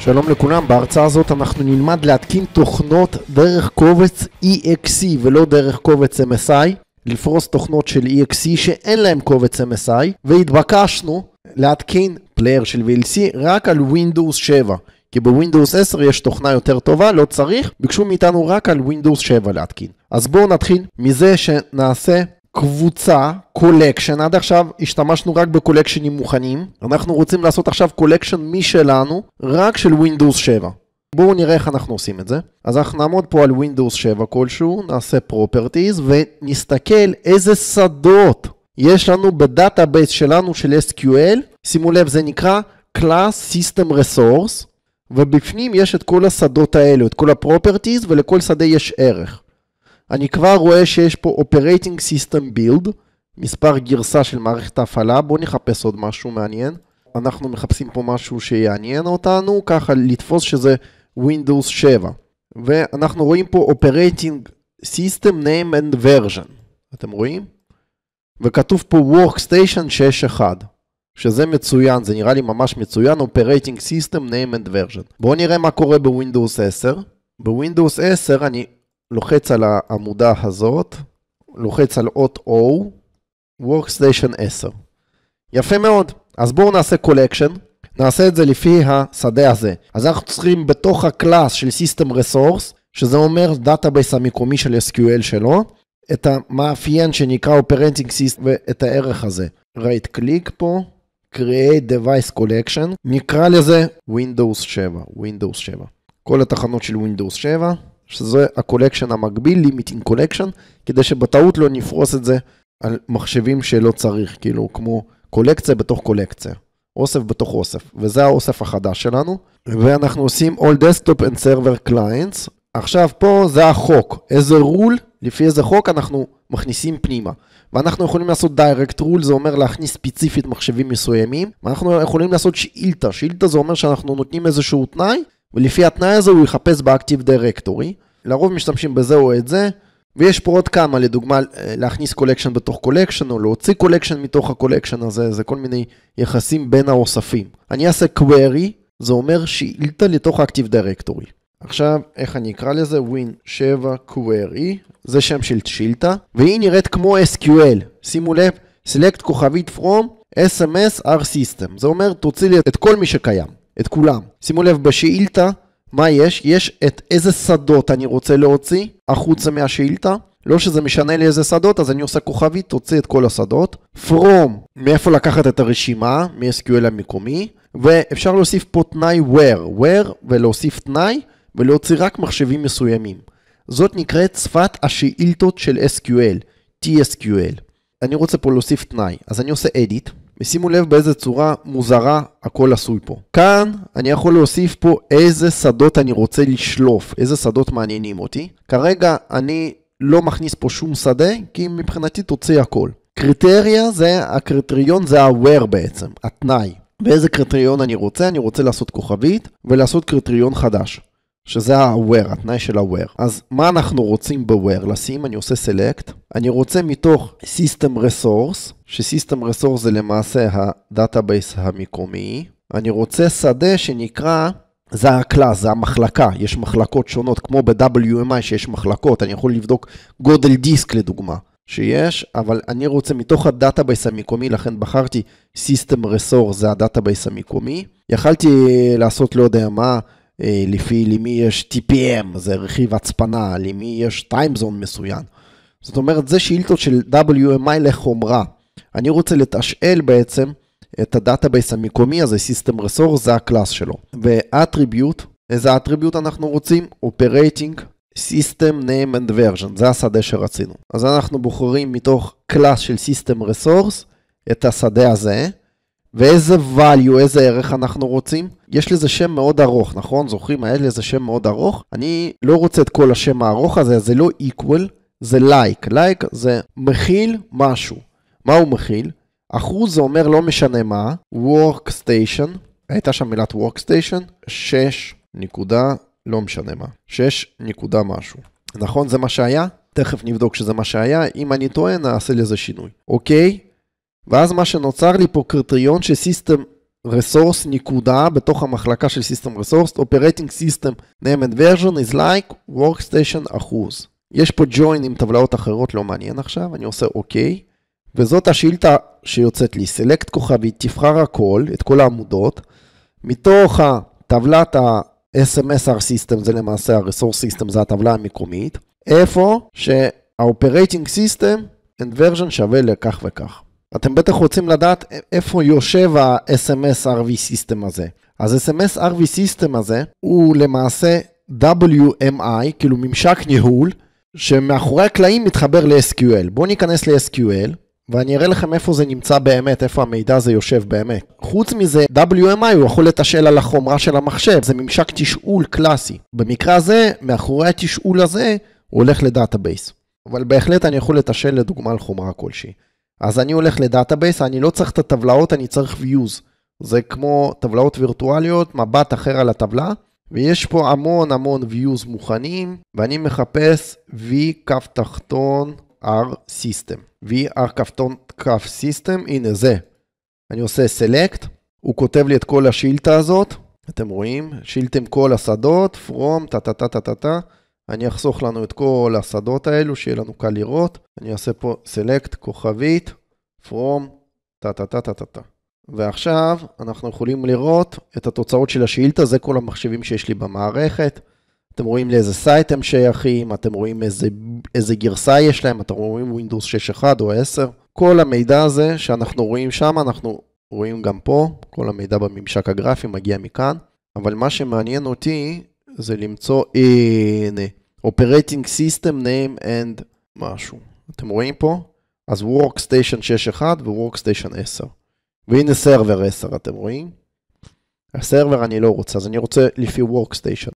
שלום לכולם, בהרצאה הזאת אנחנו נלמד להתקין תוכנות דרך קובץ EXE e ולא דרך קובץ MSI, לפרוס תוכנות של EXE e שאין להם קובץ MSI, והתבקשנו להתקין פלייר של VLC רק על Windows 7. כי בווינדוס 10 יש תוכנה יותר טובה, לא צריך, ביקשו מאיתנו רק על Windows 7 להתקין. אז בואו נתחיל מזה שנעשה קבוצה, קולקשן, עד עכשיו השתמשנו רק בקולקשנים מוכנים, אנחנו רוצים לעשות עכשיו קולקשן משלנו, רק של Windows 7. בואו נראה איך אנחנו עושים את זה. אז אנחנו נעמוד פה על Windows 7 כלשהו, נעשה Properties ונסתכל איזה שדות יש לנו בדאטאבייס שלנו של SQL, שימו לב זה נקרא Class System Resource, ובפנים יש את כל השדות האלו, את כל ה-Properties ולכל שדה יש ערך. אני כבר רואה שיש פה Operating System Build, מספר גרסה של מערכת ההפעלה, בואו נחפש עוד משהו מעניין. אנחנו מחפשים פה משהו שיעניין אותנו, ככה לתפוס שזה Windows 7. ואנחנו רואים פה Operating System Name and Version, אתם רואים? וכתוב פה Workstation 6.1, שזה מצוין, זה נראה לי ממש מצוין, Operating System Name and Version. בואו נראה מה קורה בווינדוס 10. בווינדוס 10 אני לוחץ על העמודה הזאת, לוחץ על אות O, Workstation 10. יפה מאוד, אז בואו נעשה קולקשן, נעשה את זה לפי השדה הזה. אז אנחנו צריכים בתוך הקלאס של System Resource, שזה אומר דאטאבייס המקומי של SQL שלו, את המאפיין שנקרא Operating System ואת הערך הזה. רייט קליק פה, Create Device Collection, נקרא לזה Windows 7, Windows 7. כל התחנות של Windows 7. שזה הקולקשן המקביל, לימיטינג קולקשן, כדי שבטעות לא נפרוס את זה על מחשבים שלא צריך, כאילו, כמו קולקציה בתוך קולקציה, אוסף בתוך אוסף, וזה האוסף החדש שלנו, ואנחנו עושים All Desktop and Server Clients. עכשיו פה זה החוק, איזה רול, לפי איזה חוק אנחנו מכניסים פנימה. ואנחנו יכולים לעשות direct rule, זה אומר להכניס ספציפית מחשבים מסוימים, ואנחנו יכולים לעשות שאילתה, שאילתה זה אומר שאנחנו נותנים איזשהו תנאי, ולפי התנאי הזה הוא יחפש באקטיב דירקטורי. לרוב משתמשים בזה או את זה, ויש פה עוד כמה, לדוגמה, להכניס קולקשן בתוך קולקשן, או להוציא קולקשן מתוך הקולקשן הזה, זה כל מיני יחסים בין האוספים. אני אעשה query, זה אומר שאילתה לתוך האקטיב דירקטורי. עכשיו, איך אני אקרא לזה? win 7 query, זה שם של שאילתה, והיא נראית כמו SQL. שימו לב, select כוכבית from sms r system, זה אומר תוציא לי את כל מי שקיים. את כולם. שימו לב, בשאילתה, מה יש? יש את איזה שדות אני רוצה להוציא החוצה מהשאילתה. לא שזה משנה לי איזה שדות, אז אני עושה כוכבית, תוציא את כל השדות. From, מאיפה לקחת את הרשימה, מ-SQL המקומי. ואפשר להוסיף פה תנאי where, where, ולהוסיף תנאי, ולהוציא רק מחשבים מסוימים. זאת נקראת שפת השאילתות של SQL, TSQL. אני רוצה פה להוסיף תנאי, אז אני עושה edit, ושימו לב באיזה צורה מוזרה הכל עשוי פה. כאן אני יכול להוסיף פה איזה שדות אני רוצה לשלוף, איזה שדות מעניינים אותי. כרגע אני לא מכניס פה שום שדה, כי מבחינתי תוציא הכל. קריטריה זה, הקריטריון זה ה ware בעצם, התנאי. ואיזה קריטריון אני רוצה? אני רוצה לעשות כוכבית ולעשות קריטריון חדש. שזה ה ware התנאי של ה ware אז מה אנחנו רוצים ב ware לשים, אני עושה select, אני רוצה מתוך system resource, ש-system resource זה למעשה הדאטאבייס המקומי, אני רוצה שדה שנקרא זה הקלאס, זה המחלקה, יש מחלקות שונות, כמו ב-WMI שיש מחלקות, אני יכול לבדוק גודל דיסק לדוגמה שיש, אבל אני רוצה מתוך הדאטאבייס המקומי, לכן בחרתי System Resource, זה הדאטאבייס המקומי. יכלתי לעשות לא יודע מה, אה, לפי למי יש TPM, זה רכיב הצפנה, למי יש טיימזון מסוים. זאת אומרת, זה שאילתות של WMI לחומרה. אני רוצה לתשאל בעצם את הדאטאבייס המקומי הזה, System Resource, זה הקלאס שלו. ואטריביוט, איזה אטריביוט אנחנו רוצים? Operating System Name and Version, זה השדה שרצינו. אז אנחנו בוחרים מתוך קלאס של System Resource את השדה הזה, ואיזה value, איזה ערך אנחנו רוצים. יש לזה שם מאוד ארוך, נכון? זוכרים? היה לזה שם מאוד ארוך. אני לא רוצה את כל השם הארוך הזה, זה לא equal, זה like. like זה מכיל משהו. מה הוא מכיל? אחוז זה אומר לא משנה מה, workstation, הייתה שם מילת workstation, 6 נקודה, לא משנה מה, 6 נקודה משהו. נכון? זה מה שהיה? תכף נבדוק שזה מה שהיה, אם אני טוען, נעשה לזה שינוי. אוקיי? ואז מה שנוצר לי פה קריטריון של סיסטם רסורס נקודה בתוך המחלקה של סיסטם רסורס, אופרטינג סיסטם נאמן ורז'ון is like Workstation אחוז. יש פה join עם טבלאות אחרות, לא מעניין עכשיו, אני עושה אוקיי, OK, וזאת השאילתה שיוצאת לי, סלקט כוכבית, תבחר הכל, את כל העמודות, מתוך הטבלת ה-SMSR סיסטם, זה למעשה ה-Resource System, זה הטבלה המקומית, איפה שה-Operating System and Version שווה לכך וכך. אתם בטח רוצים לדעת איפה יושב ה-SMS RV System הזה. אז SMS RV System הזה הוא למעשה WMI, כאילו ממשק ניהול, שמאחורי הקלעים מתחבר ל-SQL. בואו ניכנס ל-SQL, ואני אראה לכם איפה זה נמצא באמת, איפה המידע הזה יושב באמת. חוץ מזה, WMI הוא יכול לתשאל על החומרה של המחשב, זה ממשק תשאול קלאסי. במקרה הזה, מאחורי התשאול הזה, הוא הולך לדאטאבייס. אבל בהחלט אני יכול לתשאל לדוגמה על חומרה כלשהי. אז אני הולך לדאטאבייס, אני לא צריך את הטבלאות, אני צריך views. זה כמו טבלאות וירטואליות, מבט אחר על הטבלה, ויש פה המון המון views מוכנים, ואני מחפש v קו תחתון r system. v r קו תחתון קו system, הנה זה. אני עושה select, הוא כותב לי את כל השאילתה הזאת, אתם רואים? שאילתם כל השדות, from, טה טה טה טה טה טה. אני אחסוך לנו את כל השדות האלו, שיהיה לנו קל לראות. אני אעשה פה select כוכבית from טה טה טה טה טה טה. ועכשיו אנחנו יכולים לראות את התוצאות של השאילתה, זה כל המחשבים שיש לי במערכת. אתם רואים לאיזה סייט הם שייכים, אתם רואים איזה, איזה גרסה יש להם, אתם רואים Windows 6.1 או 10. כל המידע הזה שאנחנו רואים שם, אנחנו רואים גם פה, כל המידע בממשק הגרפי מגיע מכאן. אבל מה שמעניין אותי זה למצוא, הנה, Operating System Name and משהו. אתם רואים פה? אז Workstation 6.1 ו-Workstation 10. והנה סרבר 10, אתם רואים? הסרבר אני לא רוצה, אז אני רוצה לפי Workstation.